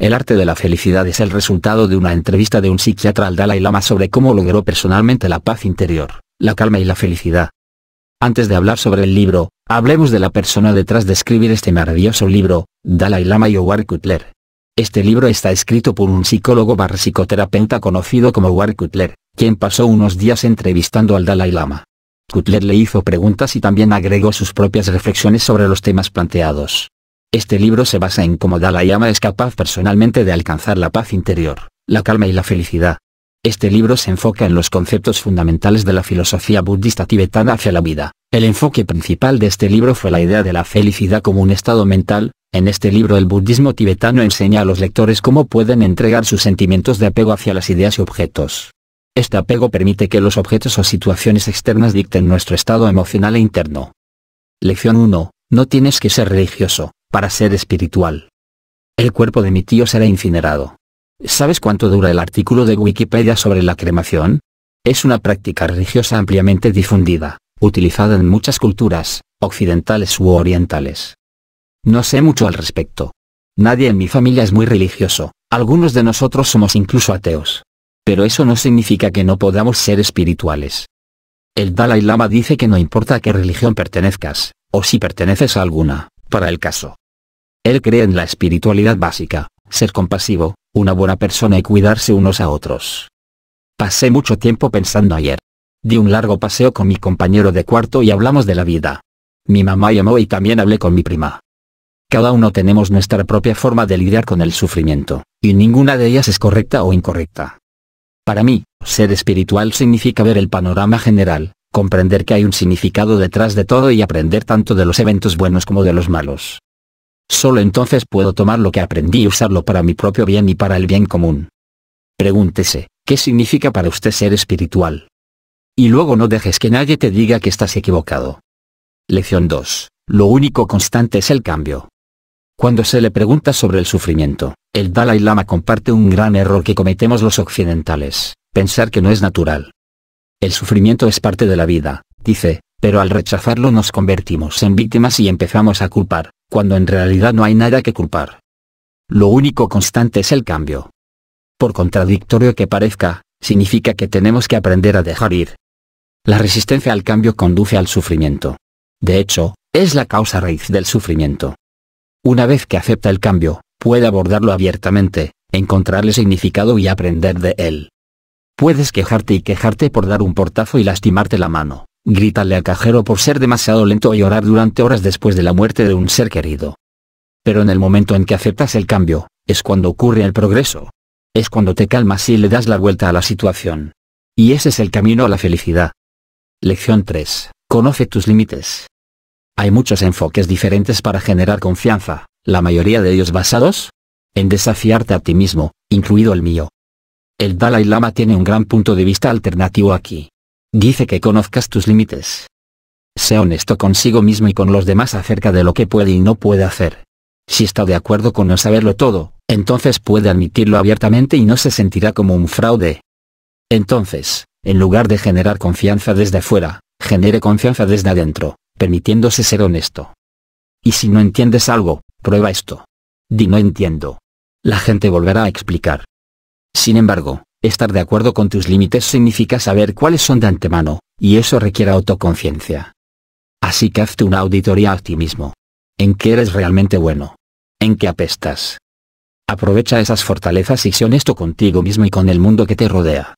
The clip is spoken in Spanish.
El arte de la felicidad es el resultado de una entrevista de un psiquiatra al Dalai Lama sobre cómo logró personalmente la paz interior, la calma y la felicidad. Antes de hablar sobre el libro, hablemos de la persona detrás de escribir este maravilloso libro, Dalai Lama y Howard Kutler. Este libro está escrito por un psicólogo barra psicoterapeuta conocido como War Kutler, quien pasó unos días entrevistando al Dalai Lama. Kutler le hizo preguntas y también agregó sus propias reflexiones sobre los temas planteados. Este libro se basa en cómo Dalai Lama es capaz personalmente de alcanzar la paz interior, la calma y la felicidad. Este libro se enfoca en los conceptos fundamentales de la filosofía budista tibetana hacia la vida. El enfoque principal de este libro fue la idea de la felicidad como un estado mental. En este libro el budismo tibetano enseña a los lectores cómo pueden entregar sus sentimientos de apego hacia las ideas y objetos. Este apego permite que los objetos o situaciones externas dicten nuestro estado emocional e interno. Lección 1. No tienes que ser religioso para ser espiritual. El cuerpo de mi tío será incinerado. ¿Sabes cuánto dura el artículo de Wikipedia sobre la cremación? Es una práctica religiosa ampliamente difundida, utilizada en muchas culturas, occidentales u orientales. No sé mucho al respecto. Nadie en mi familia es muy religioso, algunos de nosotros somos incluso ateos. Pero eso no significa que no podamos ser espirituales. El Dalai Lama dice que no importa a qué religión pertenezcas, o si perteneces a alguna, para el caso. Él cree en la espiritualidad básica, ser compasivo, una buena persona y cuidarse unos a otros. Pasé mucho tiempo pensando ayer. Di un largo paseo con mi compañero de cuarto y hablamos de la vida. Mi mamá llamó y también hablé con mi prima. Cada uno tenemos nuestra propia forma de lidiar con el sufrimiento, y ninguna de ellas es correcta o incorrecta. Para mí, ser espiritual significa ver el panorama general, comprender que hay un significado detrás de todo y aprender tanto de los eventos buenos como de los malos. Solo entonces puedo tomar lo que aprendí y usarlo para mi propio bien y para el bien común. Pregúntese, ¿qué significa para usted ser espiritual? Y luego no dejes que nadie te diga que estás equivocado. Lección 2. Lo único constante es el cambio. Cuando se le pregunta sobre el sufrimiento, el Dalai Lama comparte un gran error que cometemos los occidentales, pensar que no es natural, el sufrimiento es parte de la vida, dice, pero al rechazarlo nos convertimos en víctimas y empezamos a culpar, cuando en realidad no hay nada que culpar. Lo único constante es el cambio. Por contradictorio que parezca, significa que tenemos que aprender a dejar ir. La resistencia al cambio conduce al sufrimiento. De hecho, es la causa raíz del sufrimiento. Una vez que acepta el cambio, puede abordarlo abiertamente, encontrarle significado y aprender de él. Puedes quejarte y quejarte por dar un portazo y lastimarte la mano, grítale al cajero por ser demasiado lento y llorar durante horas después de la muerte de un ser querido. Pero en el momento en que aceptas el cambio, es cuando ocurre el progreso. Es cuando te calmas y le das la vuelta a la situación. Y ese es el camino a la felicidad. Lección 3. Conoce tus límites. Hay muchos enfoques diferentes para generar confianza, la mayoría de ellos basados en desafiarte a ti mismo, incluido el mío. El Dalai Lama tiene un gran punto de vista alternativo aquí. Dice que conozcas tus límites. Sea honesto consigo mismo y con los demás acerca de lo que puede y no puede hacer. Si está de acuerdo con no saberlo todo, entonces puede admitirlo abiertamente y no se sentirá como un fraude. Entonces, en lugar de generar confianza desde afuera, genere confianza desde adentro, permitiéndose ser honesto. Y si no entiendes algo, prueba esto. Di no entiendo. La gente volverá a explicar. Sin embargo, estar de acuerdo con tus límites significa saber cuáles son de antemano, y eso requiere autoconciencia. Así que hazte una auditoría a ti mismo. ¿En qué eres realmente bueno? ¿En qué apestas? Aprovecha esas fortalezas y sé honesto contigo mismo y con el mundo que te rodea.